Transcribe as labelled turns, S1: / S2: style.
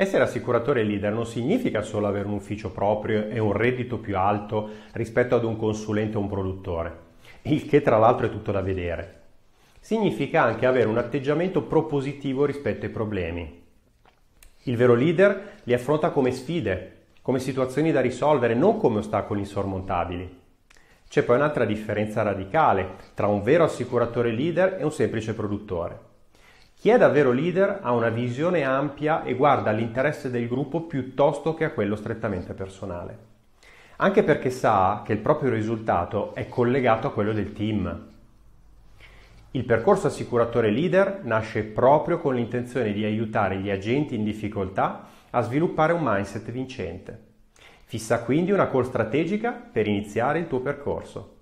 S1: Essere assicuratore leader non significa solo avere un ufficio proprio e un reddito più alto rispetto ad un consulente o un produttore, il che tra l'altro è tutto da vedere. Significa anche avere un atteggiamento propositivo rispetto ai problemi. Il vero leader li affronta come sfide, come situazioni da risolvere, non come ostacoli insormontabili. C'è poi un'altra differenza radicale tra un vero assicuratore leader e un semplice produttore. Chi è davvero leader ha una visione ampia e guarda all'interesse del gruppo piuttosto che a quello strettamente personale. Anche perché sa che il proprio risultato è collegato a quello del team. Il percorso assicuratore leader nasce proprio con l'intenzione di aiutare gli agenti in difficoltà a sviluppare un mindset vincente. Fissa quindi una call strategica per iniziare il tuo percorso.